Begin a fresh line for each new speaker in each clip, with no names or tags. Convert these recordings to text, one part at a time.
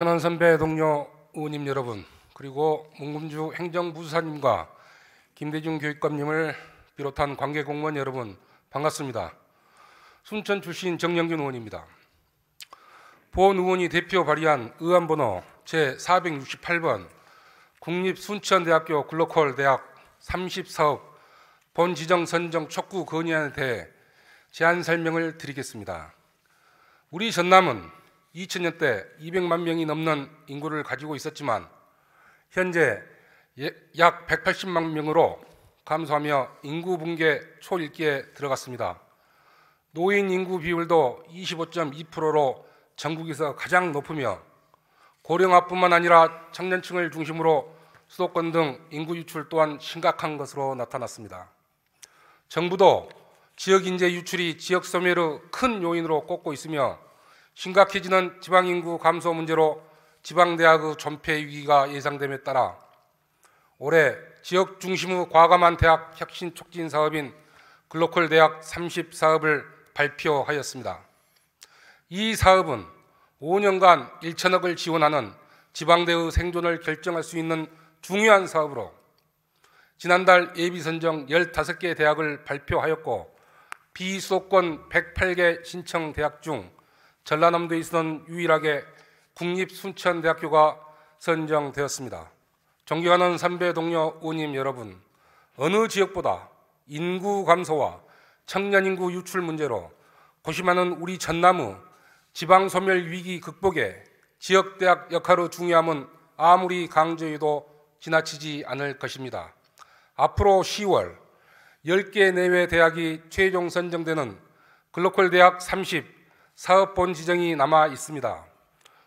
현원 선배 동료 의원님 여러분 그리고 문금주 행정부사님과 김대중 교육감님을 비롯한 관계 공무원 여러분 반갑습니다. 순천 출신 정영균 의원입니다. 보원 의원이 대표 발의한 의안번호 제468번 국립순천대학교 글로컬 대학 30사업 본지정 선정 촉구 건의안에 대해 제안 설명을 드리겠습니다. 우리 전남은 2000년 대 200만 명이 넘는 인구를 가지고 있었지만 현재 예, 약 180만 명으로 감소하며 인구 붕괴 초읽기에 들어갔습니다. 노인 인구 비율도 25.2%로 전국에서 가장 높으며 고령화뿐만 아니라 청년층을 중심으로 수도권 등 인구 유출 또한 심각한 것으로 나타났습니다. 정부도 지역 인재 유출이 지역 소멸의 큰 요인으로 꼽고 있으며 심각해지는 지방인구 감소 문제로 지방대학의 존폐 위기가 예상됨에 따라 올해 지역 중심의 과감한 대학 혁신 촉진 사업인 글로컬 대학 30 사업을 발표하였습니다. 이 사업은 5년간 1천억을 지원하는 지방대의 생존을 결정할 수 있는 중요한 사업으로 지난달 예비 선정 15개 대학을 발표하였고 비소권 108개 신청 대학 중 전라남도에 있던 었 유일하게 국립순천대학교가 선정되었습니다. 존경하는 삼배 동료 의원님 여러분, 어느 지역보다 인구 감소와 청년 인구 유출 문제로 고심하는 우리 전남의 지방 소멸 위기 극복에 지역 대학 역할의 중요함은 아무리 강조해도 지나치지 않을 것입니다. 앞으로 10월 10개 내외 대학이 최종 선정되는 글로컬 대학 30 사업본 지정이 남아 있습니다.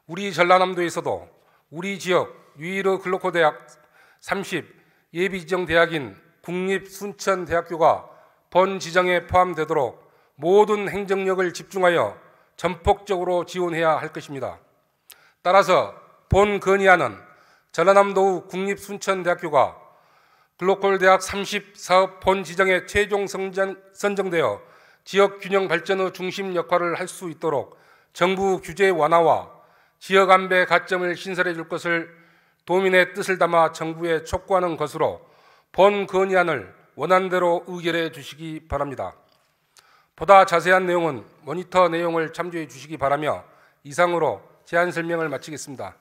우리 전라남도에서도 우리 지역 유일의 글로코대학 30 예비지정 대학인 국립순천대학교가 본 지정에 포함되도록 모든 행정력을 집중하여 전폭적으로 지원해야 할 것입니다. 따라서 본 건의안은 전라남도 국립순천대학교가 글로컬 대학 30 사업 본 지정에 최종 선정되어 지역 균형 발전의 중심 역할을 할 수 있도록 정부 규제 완화와 지역 안배 가점을 신설해 줄 것을 도민의 뜻을 담아 정부에 촉구하는 것으로 본 건의안을 원안대로 의결해 주시기 바랍니다. 보다 자세한 내용은 모니터 내용을 참조해 주시기 바라며 이상으로 제안 설명을 마치겠습니다.